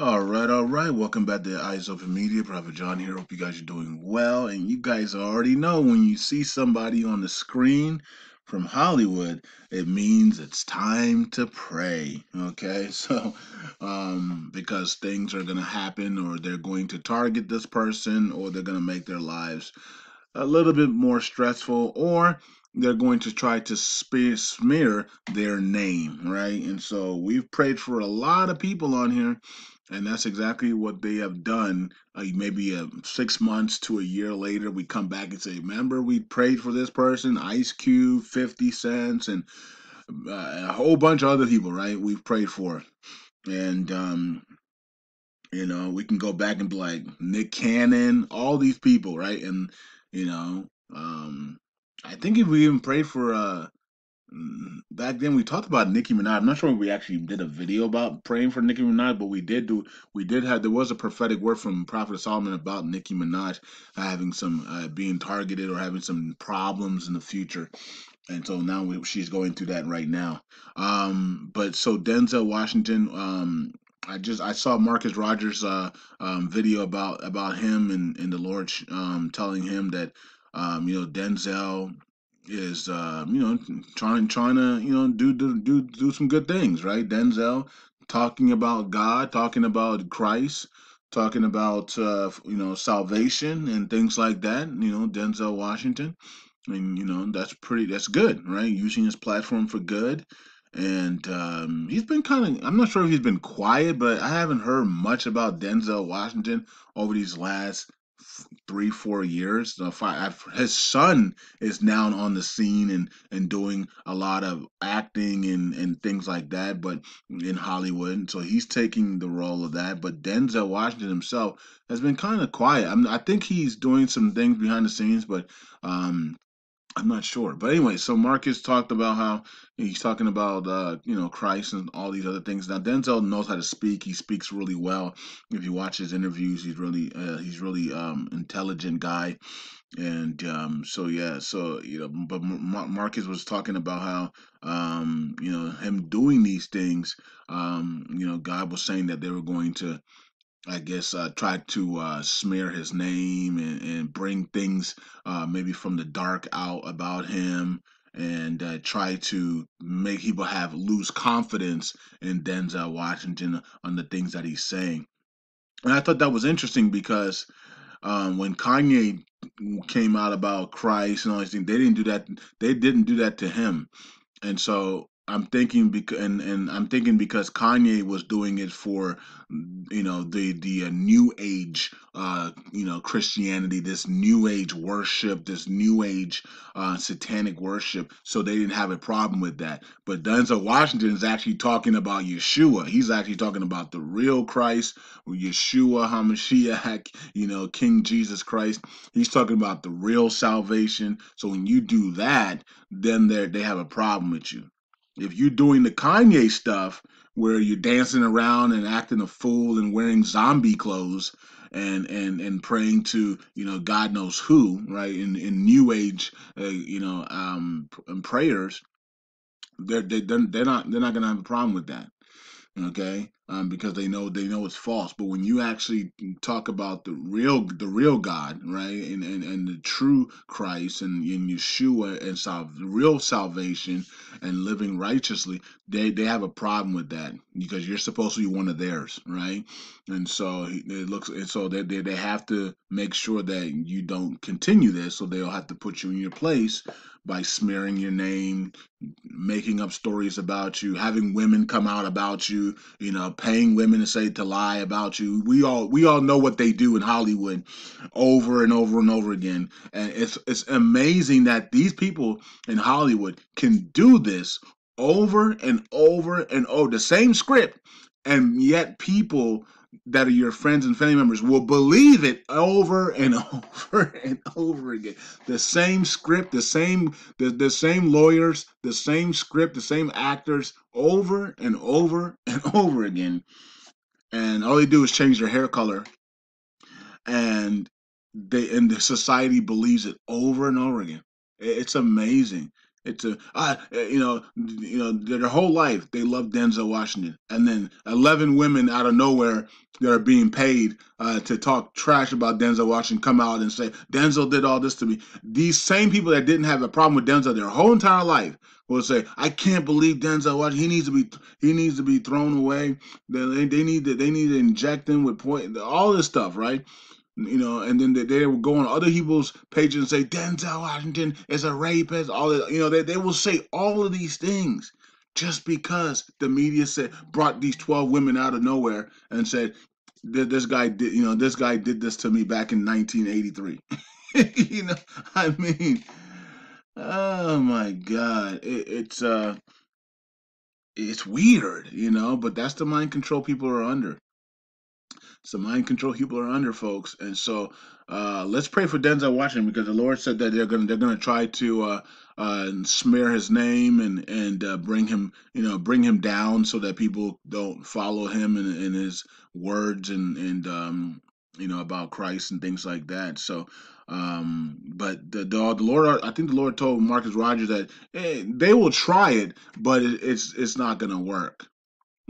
All right, all right. Welcome back to Eyes Open Media. Private John here. Hope you guys are doing well. And you guys already know when you see somebody on the screen from Hollywood, it means it's time to pray. Okay, so um, because things are going to happen, or they're going to target this person, or they're going to make their lives a little bit more stressful, or they're going to try to smear their name, right? And so we've prayed for a lot of people on here and that's exactly what they have done. Uh, maybe uh, six months to a year later, we come back and say, "Remember, we prayed for this person, Ice Cube, Fifty Cents, and uh, a whole bunch of other people, right? We've prayed for." And um, you know, we can go back and be like Nick Cannon, all these people, right? And you know, um, I think if we even prayed for uh, Mm, back then we talked about Nicki Minaj. I'm not sure we actually did a video about praying for Nicki Minaj, but we did do we did have there was a prophetic word from Prophet Solomon about Nicki Minaj uh, having some uh, being targeted or having some problems in the future. And so now we, she's going through that right now. Um, but so Denzel Washington, um, I just I saw Marcus Rogers' uh, um, video about about him and and the Lord um, telling him that um, you know Denzel is uh, you know trying trying to you know do do do do some good things, right? Denzel talking about God, talking about Christ, talking about uh, you know salvation and things like that. You know Denzel Washington, and you know that's pretty that's good, right? Using his platform for good. And um, he's been kind of, I'm not sure if he's been quiet, but I haven't heard much about Denzel Washington over these last three, four years. five, his son is now on the scene and, and doing a lot of acting and, and things like that, but in Hollywood. So he's taking the role of that. But Denzel Washington himself has been kind of quiet. I, mean, I think he's doing some things behind the scenes, but um, I'm not sure. But anyway, so Marcus talked about how he's talking about uh, you know, Christ and all these other things. Now Denzel knows how to speak. He speaks really well. If you watch his interviews, he's really uh, he's really um intelligent guy. And um so yeah, so you know, but Mar Marcus was talking about how um you know, him doing these things um you know, God was saying that they were going to I guess, uh, tried to uh, smear his name and, and bring things uh, maybe from the dark out about him and uh, try to make people have lose confidence in Denzel Washington on the things that he's saying. And I thought that was interesting because um, when Kanye came out about Christ and all these things, they didn't do that. They didn't do that to him. And so I'm thinking because and, and I'm thinking because Kanye was doing it for you know the the uh, new age uh you know Christianity this new age worship this new age uh, satanic worship so they didn't have a problem with that but Denzel Washington is actually talking about Yeshua he's actually talking about the real Christ Yeshua Hamashiach you know King Jesus Christ he's talking about the real salvation so when you do that then they they have a problem with you if you're doing the Kanye stuff where you're dancing around and acting a fool and wearing zombie clothes and and and praying to you know God knows who right in in New Age uh, you know um, um prayers they're they, are they are they are not they're not gonna have a problem with that okay um, because they know they know it's false. But when you actually talk about the real the real God, right, and and, and the true Christ and, and Yeshua and sal- real salvation and living righteously, they they have a problem with that because you're supposed to be one of theirs, right? And so it looks and so they they, they have to make sure that you don't continue this, so they'll have to put you in your place by smearing your name, making up stories about you, having women come out about you, you know, paying women to say to lie about you. We all we all know what they do in Hollywood over and over and over again. And it's it's amazing that these people in Hollywood can do this over and over and over the same script and yet people that are your friends and family members will believe it over and over and over again. The same script, the same the, the same lawyers, the same script, the same actors over and over and over again. And all they do is change their hair color. And they and the society believes it over and over again. It's amazing. It's a uh, I uh, you know you know their whole life they love Denzel Washington, and then eleven women out of nowhere that are being paid uh, to talk trash about Denzel Washington come out and say Denzel did all this to me. These same people that didn't have a problem with Denzel their whole entire life will say, "I can't believe Denzel Washington. He needs to be he needs to be thrown away. They, they need to they need to inject him with point all this stuff, right?" you know, and then they, they will go on other people's pages and say Denzel Washington is a rapist. All you know, they, they will say all of these things just because the media said brought these twelve women out of nowhere and said this guy did, you know, this guy did this to me back in 1983. you know, I mean, oh my God, it, it's uh, it's weird, you know, but that's the mind control people are under. Some mind control people are under, folks. And so uh, let's pray for Denzel Washington because the Lord said that they're gonna they're gonna try to uh, uh, smear his name and and uh, bring him you know bring him down so that people don't follow him and, and his words and and um, you know about Christ and things like that. So um, but the, the, the Lord, I think the Lord told Marcus Rogers that hey, eh, they will try it, but it, it's it's not gonna work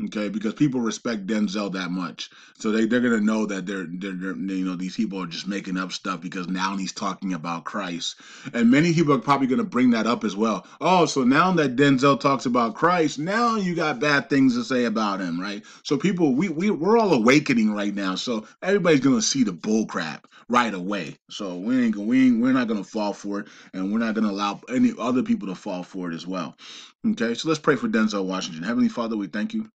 okay because people respect denzel that much so they, they're going to know that they're, they're, they're you know these people are just making up stuff because now he's talking about christ and many people are probably going to bring that up as well oh so now that denzel talks about christ now you got bad things to say about him right so people we, we we're all awakening right now so everybody's going to see the bull crap right away so we ain't we ain't, we're not going to fall for it and we're not going to allow any other people to fall for it as well okay so let's pray for denzel washington heavenly father we thank you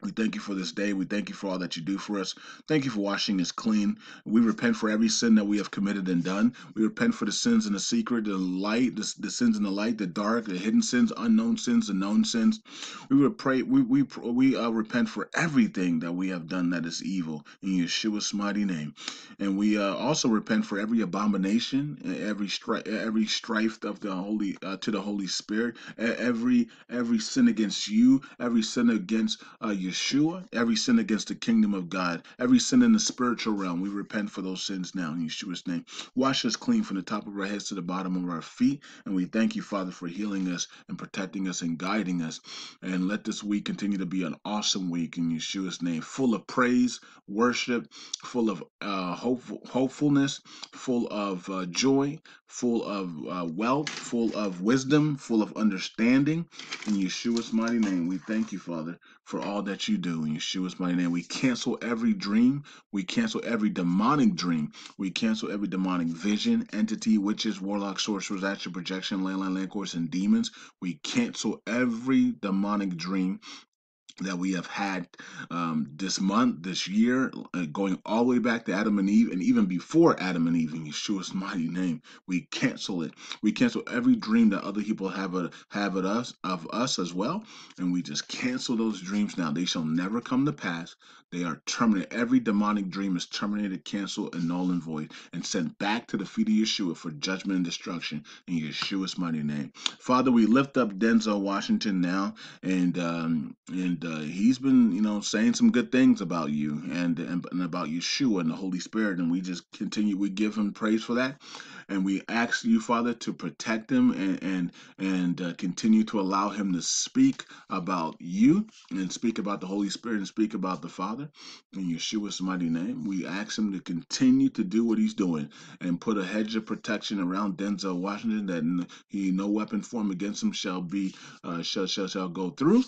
we thank you for this day. We thank you for all that you do for us. Thank you for washing us clean. We repent for every sin that we have committed and done. We repent for the sins in the secret, the light, the, the sins in the light, the dark, the hidden sins, unknown sins, the known sins. We would pray. We we we uh, repent for everything that we have done that is evil in Yeshua's mighty name, and we uh, also repent for every abomination, every strife, every strife of the holy uh, to the Holy Spirit, every every sin against you, every sin against uh, you Yeshua, every sin against the kingdom of God, every sin in the spiritual realm, we repent for those sins now in Yeshua's name. Wash us clean from the top of our heads to the bottom of our feet. And we thank you, Father, for healing us and protecting us and guiding us. And let this week continue to be an awesome week in Yeshua's name, full of praise, worship, full of uh, hopeful, hopefulness, full of uh, joy, full of uh, wealth, full of wisdom, full of understanding. In Yeshua's mighty name, we thank you, Father for all that you do in Yeshua's mighty name. We cancel every dream. We cancel every demonic dream. We cancel every demonic vision, entity, witches, warlock, sorcerers, action, projection, landline, land course, and demons. We cancel every demonic dream that we have had um, this month, this year, uh, going all the way back to Adam and Eve, and even before Adam and Eve, in Yeshua's mighty name, we cancel it. We cancel every dream that other people have a, have at us of us as well, and we just cancel those dreams now. They shall never come to pass. They are terminated. Every demonic dream is terminated, canceled, and null and void, and sent back to the feet of Yeshua for judgment and destruction in Yeshua's mighty name. Father, we lift up Denzel Washington now, and um, and uh, he's been you know saying some good things about you and, and and about Yeshua and the Holy Spirit, and we just continue. We give him praise for that. And we ask you, Father, to protect him and and, and uh, continue to allow him to speak about you and speak about the Holy Spirit and speak about the Father in Yeshua's mighty name. We ask him to continue to do what he's doing and put a hedge of protection around Denzel Washington that he no weapon formed against him shall be uh, shall, shall shall go through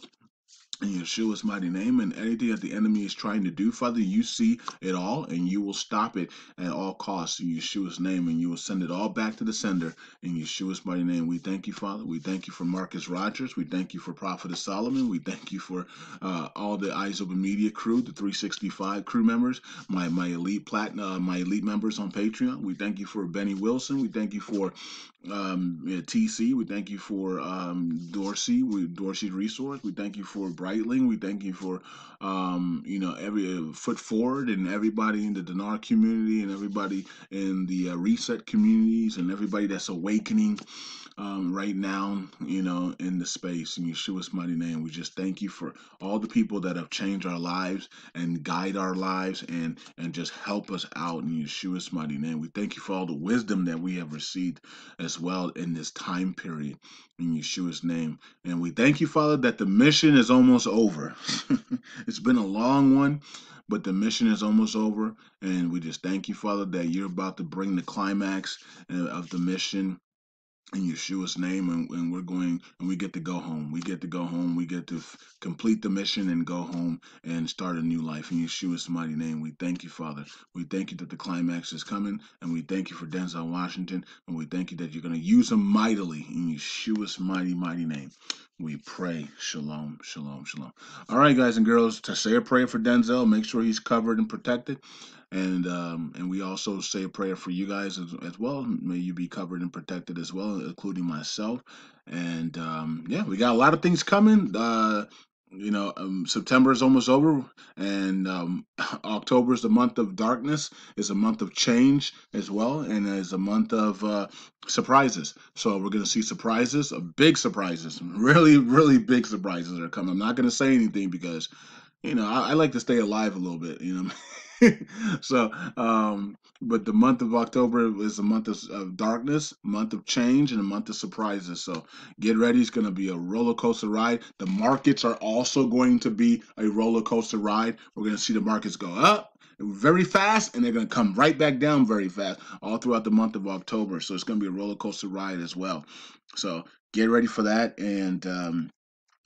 in Yeshua's mighty name. And anything that the enemy is trying to do, Father, you see it all and you will stop it at all costs in Yeshua's name. And you will send it all back to the sender in Yeshua's mighty name. We thank you, Father. We thank you for Marcus Rogers. We thank you for Prophet Solomon. We thank you for uh, all the Eyes Open Media crew, the 365 crew members, my, my elite platinum, uh, my elite members on Patreon. We thank you for Benny Wilson. We thank you for um, TC. We thank you for um, Dorsey, we, Dorsey Resource. We thank you for Brian Breitling. We thank you for, um, you know, every uh, foot forward and everybody in the Dinar community and everybody in the uh, Reset communities and everybody that's awakening um, right now, you know, in the space in Yeshua's mighty name. We just thank you for all the people that have changed our lives and guide our lives and and just help us out in Yeshua's mighty name. We thank you for all the wisdom that we have received as well in this time period in Yeshua's name. And we thank you, Father, that the mission is almost over. it's been a long one but the mission is almost over and we just thank you father that you're about to bring the climax uh, of the mission in Yeshua's name, and, and we're going, and we get to go home. We get to go home. We get to f- complete the mission and go home and start a new life. In Yeshua's mighty name, we thank you, Father. We thank you that the climax is coming, and we thank you for Denzel Washington, and we thank you that you're going to use him mightily in Yeshua's mighty, mighty name we pray. Shalom, shalom, shalom. All right, guys and girls, to say a prayer for Denzel, make sure he's covered and protected. And um, and we also say a prayer for you guys as, as, well. May you be covered and protected as well, including myself. And um, yeah, we got a lot of things coming. Uh, you know um, september is almost over and um, october is the month of darkness it's a month of change as well and it's a month of uh, surprises so we're going to see surprises uh, big surprises really really big surprises are coming i'm not going to say anything because you know I, I, like to stay alive a little bit you know so um, but the month of October is a month of, of darkness, month of change, and a month of surprises. So get ready; it's going to be a roller coaster ride. The markets are also going to be a roller coaster ride. We're going to see the markets go up very fast, and they're going to come right back down very fast all throughout the month of October. So it's going to be a roller coaster ride as well. So get ready for that, and um,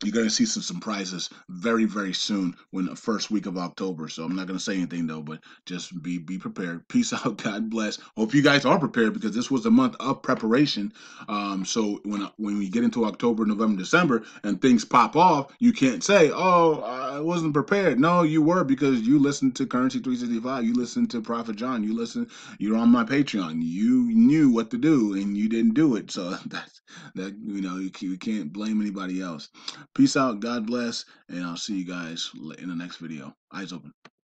you're going to see some surprises very very soon when the first week of october so i'm not going to say anything though but just be be prepared peace out god bless hope you guys are prepared because this was a month of preparation um, so when when we get into october november december and things pop off you can't say oh i wasn't prepared no you were because you listened to currency 365 you listened to prophet john you listened you're on my patreon you knew what to do and you didn't do it so that's that you know you, you can't blame anybody else Peace out. God bless. And I'll see you guys in the next video. Eyes open.